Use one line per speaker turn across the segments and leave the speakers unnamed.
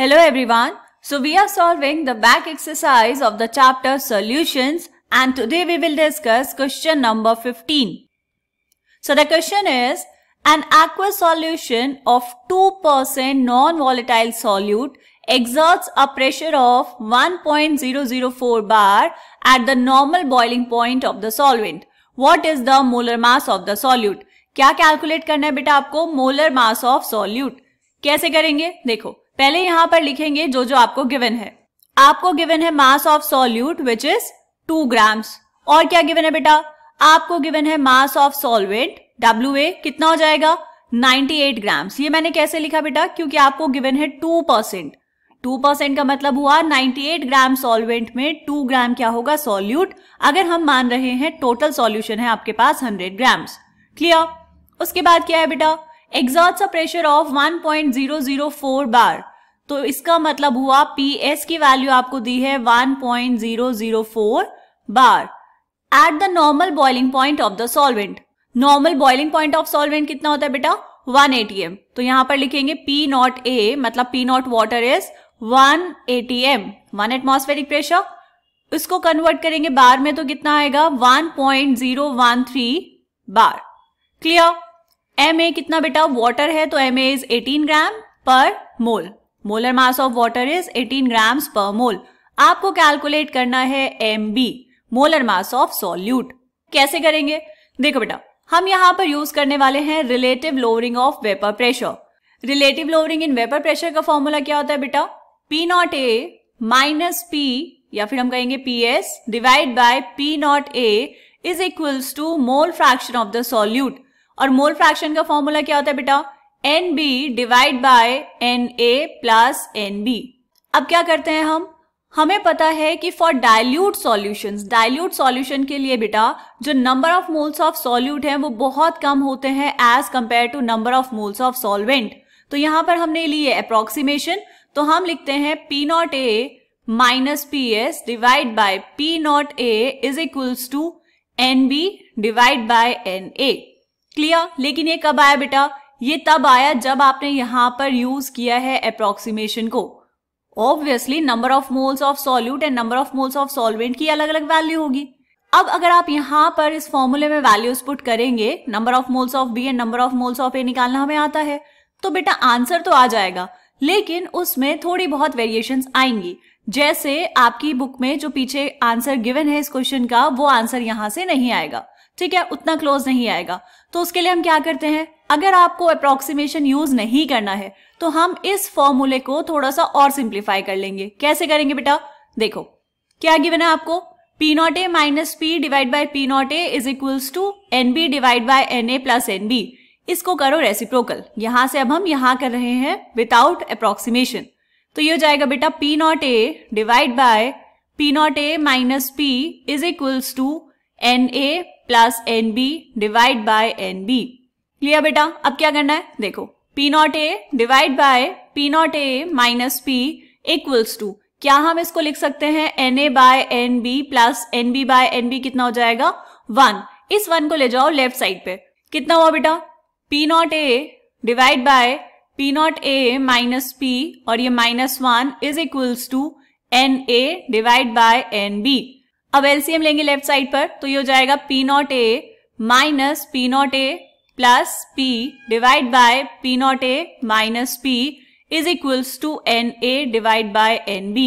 Hello everyone. So we are solving the back exercise of the chapter solutions and today we will discuss question number 15. So the question is an aqueous solution of 2% non-volatile solute exerts a pressure of 1.004 bar at the normal boiling point of the solvent. What is the molar mass of the solute? क्या calculate करना है बेटा आपको molar mass of solute कैसे करेंगे देखो पहले यहां पर लिखेंगे जो जो आपको गिवन है आपको गिवन है mass of solute which is two grams और क्या गिवन है बेटा आपको गिवन है मास ऑफ सॉल्वेंट डब्ल्यू कितना हो जाएगा 98 ग्राम्स ये मैंने कैसे लिखा बेटा क्योंकि आपको गिवन है 2 परसेंट टू परसेंट का मतलब हुआ 98 ग्राम सॉल्वेंट में 2 ग्राम क्या होगा सॉल्यूट अगर हम मान रहे हैं टोटल सॉल्यूशन है आपके पास 100 ग्राम्स क्लियर उसके बाद क्या है बेटा exerts a pressure of 1.004 बार तो इसका मतलब हुआ पी एस की वैल्यू आपको दी है 1.004 bar at the normal boiling point of the solvent normal boiling point of solvent कितना होता है बेटा 1 एटीएम तो यहां पर लिखेंगे पी नॉट ए मतलब P naught water is 1 ATM 1 atmospheric pressure इसको कन्वर्ट करेंगे बार में तो कितना आएगा 1.013 बार क्लियर एम ए कितना बेटा वॉटर है तो M A is eighteen gram per mole molar mass of water is 18 grams per mole आपको कैलकुलेट करना है M B molar mass of solute कैसे करेंगे देखो बेटा हम यहाँ पर यूज करने वाले हैं relative lowering of vapour pressure relative lowering in vapour pressure का फॉर्मूला क्या होता है बेटा P naught A minus P या फिर हम कहेंगे P S divide by P naught A is equals to mole fraction of the solute और मोल फ्रैक्शन का फॉर्मूला क्या होता है बेटा N B divide by N A plus N B अब क्या करते हैं हम हमें पता है कि for dilute solution dilute solution के लिए बेटा जो number of moles of solute हैं वो बहुत कम होते हैं as compare to number of moles of solvent तो यहां पर हमने लिए अप्रोक्सीमेशन तो हम लिखते हैं P naught A minus P S divide by P naught A is equals to N B divide by N A clear लेकिन ये कब आया बेटा ये तब आया जब आपने यहां पर यूज किया है अप्रोक्सीमेशन को obviously number of moles of solute and number of moles of solvent की अलग अलग वैल्यू होगी अब अगर आप यहाँ पर इस फॉर्मूले में वैल्यूज पुट करेंगे number of moles of B and number of moles of A निकालना हमें आता है तो बेटा आंसर तो आ जाएगा लेकिन उसमें थोड़ी बहुत वेरिएशंस आएंगी जैसे आपकी बुक में जो पीछे आंसर गिवन है इस क्वेश्चन का वो आंसर यहां से नहीं आएगा ठीक है उतना क्लोज नहीं आएगा तो उसके लिए हम क्या करते हैं अगर आपको अप्रोक्सीमेशन यूज नहीं करना है तो हम इस फॉर्मूले को थोड़ा सा और सिंप्लीफाई कर लेंगे कैसे करेंगे बेटा देखो क्या गिवन है आपको P naught A minus P divide by P naught A is equals to N B divide by N A plus N B इसको करो रेसिप्रोकल यहां से अब हम यहां कर रहे हैं विदाउट अप्रोक्सीमेशन तो ये हो जाएगा बेटा P naught A divide by P naught A minus P is equals to N A plus N B divide by N B लिया बेटा अब क्या करना है देखो P naught A divide by P naught A minus P equals to क्या हम इसको लिख सकते हैं N A by N B plus N B by N B कितना हो जाएगा वन इस वन को ले जाओ लेफ्ट साइड पे कितना हुआ बेटा P naught A divide by P naught A minus P और ये minus one is equals to N A divide by N B अब एलसीएम लेंगे लेफ्ट साइड पर तो ये हो जाएगा P naught A minus P naught A plus P divide by P naught A minus P is equals to N A divide by N B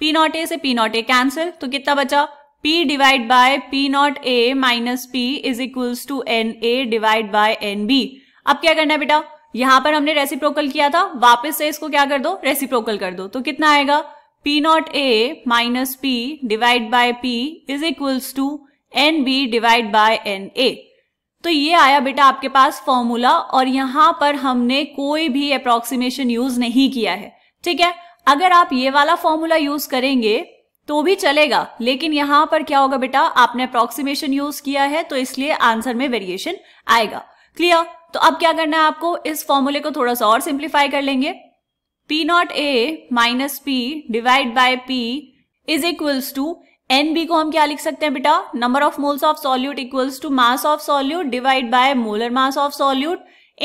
P naught A से P naught A cancel तो कितना बचा P divide by P naught A minus P is equals to N A divide by N B अब क्या करना है बेटा यहां पर हमने रेसिप्रोकल किया था वापस से इसको क्या कर दो रेसिप्रोकल कर दो तो कितना आएगा P naught A minus P divide by P is equals to N B divide by N A तो ये आया बेटा आपके पास फॉर्मूला और यहां पर हमने कोई भी अप्रोक्सीमेशन यूज नहीं किया है ठीक है अगर आप ये वाला फॉर्मूला यूज करेंगे तो भी चलेगा लेकिन यहां पर क्या होगा बेटा आपने अप्रोक्सीमेशन यूज किया है तो इसलिए आंसर में वेरिएशन आएगा क्लियर तो अब क्या करना है आपको इस फॉर्मूले को थोड़ा सा और सिंप्लीफाई कर लेंगे P naught A minus P divide by P is equals to N B को हम क्या लिख सकते हैं बेटा number of moles of solute equals to mass of solute divide by molar mass of solute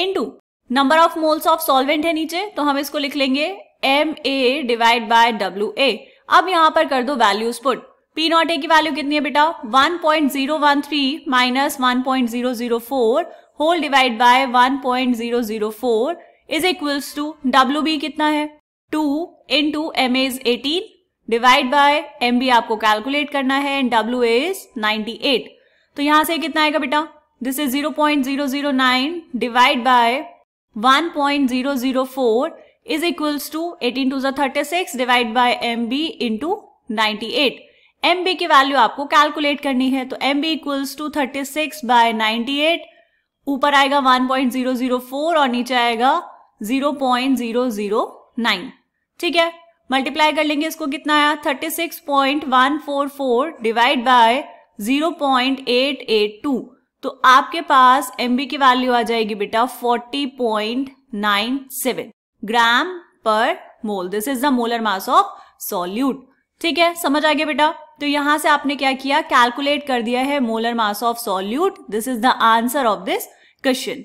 into number of moles of solvent है नीचे तो हम इसको लिख लेंगे M A divide by W A अब यहाँ पर कर दो values put P naught A की वैल्यू कितनी है बेटा 1.013 minus one point zero zero four whole divide by one point zero zero four is equals to W B कितना है 2 into M as eighteen divide by M B आपको calculate करना है and W A is ninety eight तो यहां से कितना आएगा बेटा this is zero point zero zero nine divide by one point zero zero four is equals to eighteen to thirty six divide by M B into ninety eight M B की value आपको calculate करनी है तो M B equals to thirty six by ninety eight ऊपर आएगा one point zero zero four और नीचे आएगा zero point zero zero nine ठीक है मल्टीप्लाई कर लेंगे इसको कितना आया 36.144 डिवाइड बाय 0.882 तो आपके पास एमबी की वैल्यू आ जाएगी बेटा 40.97 gram per mole this is the molar mass of solute ठीक है समझ आ गया बेटा तो यहां से आपने क्या किया कैलकुलेट कर दिया है molar mass of solute this is the answer of this question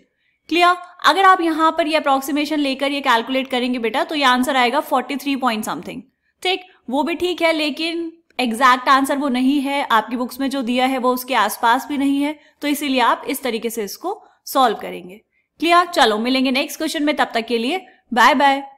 clear अगर आप यहां पर ये अप्रोक्सीमेशन लेकर ये कैलकुलेट करेंगे बेटा तो ये आंसर आएगा फोर्टी थ्री पॉइंट समथिंग ठीक वो भी ठीक है लेकिन एग्जैक्ट आंसर वो नहीं है आपकी बुक्स में जो दिया है वो उसके आसपास भी नहीं है तो इसीलिए आप इस तरीके से इसको सॉल्व करेंगे क्लियर चलो मिलेंगे नेक्स्ट क्वेश्चन में तब तक के लिए बाय बाय